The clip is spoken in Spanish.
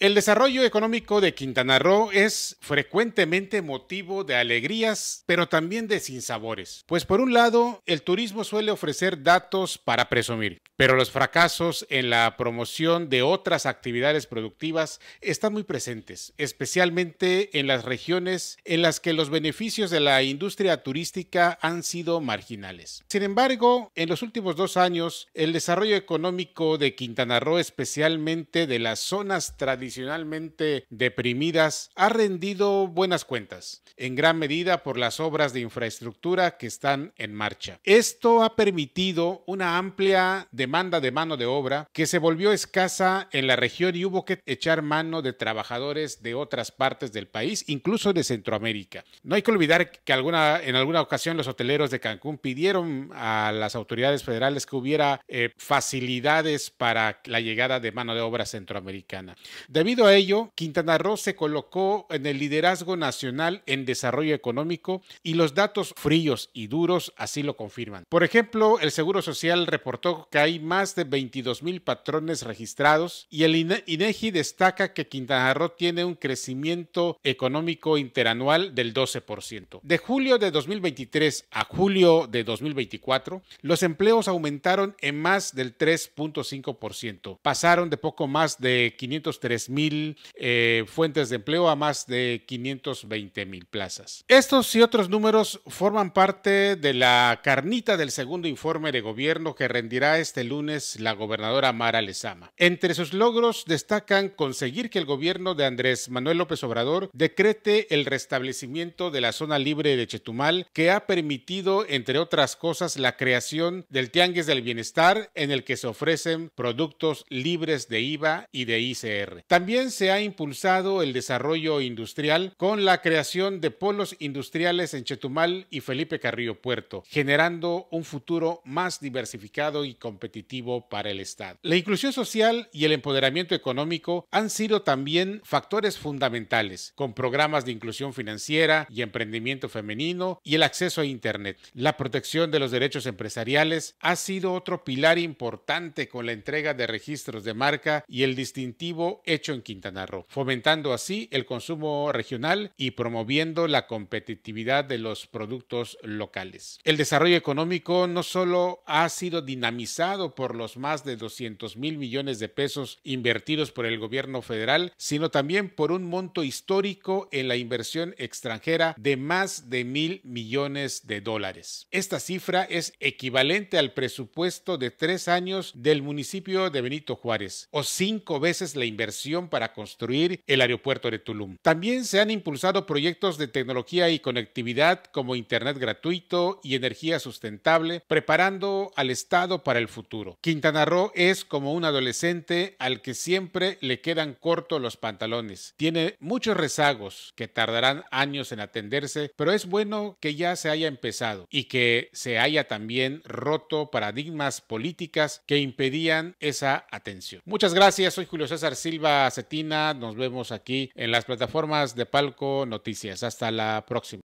El desarrollo económico de Quintana Roo es frecuentemente motivo de alegrías, pero también de sinsabores. Pues por un lado, el turismo suele ofrecer datos para presumir, pero los fracasos en la promoción de otras actividades productivas están muy presentes, especialmente en las regiones en las que los beneficios de la industria turística han sido marginales. Sin embargo, en los últimos dos años, el desarrollo económico de Quintana Roo, especialmente de las zonas tradicionales, tradicionalmente deprimidas ha rendido buenas cuentas, en gran medida por las obras de infraestructura que están en marcha. Esto ha permitido una amplia demanda de mano de obra que se volvió escasa en la región y hubo que echar mano de trabajadores de otras partes del país, incluso de Centroamérica. No hay que olvidar que en alguna ocasión los hoteleros de Cancún pidieron a las autoridades federales que hubiera eh, facilidades para la llegada de mano de obra centroamericana. De Debido a ello, Quintana Roo se colocó en el liderazgo nacional en desarrollo económico y los datos fríos y duros así lo confirman. Por ejemplo, el Seguro Social reportó que hay más de 22 mil patrones registrados y el INEGI destaca que Quintana Roo tiene un crecimiento económico interanual del 12%. De julio de 2023 a julio de 2024, los empleos aumentaron en más del 3.5%. Pasaron de poco más de 503 mil eh, fuentes de empleo a más de 520 mil plazas. Estos y otros números forman parte de la carnita del segundo informe de gobierno que rendirá este lunes la gobernadora Mara Lezama. Entre sus logros destacan conseguir que el gobierno de Andrés Manuel López Obrador decrete el restablecimiento de la zona libre de Chetumal que ha permitido, entre otras cosas, la creación del Tianguis del Bienestar en el que se ofrecen productos libres de IVA y de ICR. También se ha impulsado el desarrollo industrial con la creación de polos industriales en Chetumal y Felipe Carrillo Puerto, generando un futuro más diversificado y competitivo para el Estado. La inclusión social y el empoderamiento económico han sido también factores fundamentales, con programas de inclusión financiera y emprendimiento femenino y el acceso a Internet. La protección de los derechos empresariales ha sido otro pilar importante con la entrega de registros de marca y el distintivo en Quintana Roo, fomentando así el consumo regional y promoviendo la competitividad de los productos locales. El desarrollo económico no solo ha sido dinamizado por los más de 200 mil millones de pesos invertidos por el gobierno federal, sino también por un monto histórico en la inversión extranjera de más de mil millones de dólares. Esta cifra es equivalente al presupuesto de tres años del municipio de Benito Juárez, o cinco veces la inversión para construir el aeropuerto de Tulum. También se han impulsado proyectos de tecnología y conectividad como Internet gratuito y energía sustentable, preparando al Estado para el futuro. Quintana Roo es como un adolescente al que siempre le quedan cortos los pantalones. Tiene muchos rezagos que tardarán años en atenderse, pero es bueno que ya se haya empezado y que se haya también roto paradigmas políticas que impedían esa atención. Muchas gracias, soy Julio César Silva Cetina. Nos vemos aquí en las plataformas de Palco Noticias. Hasta la próxima.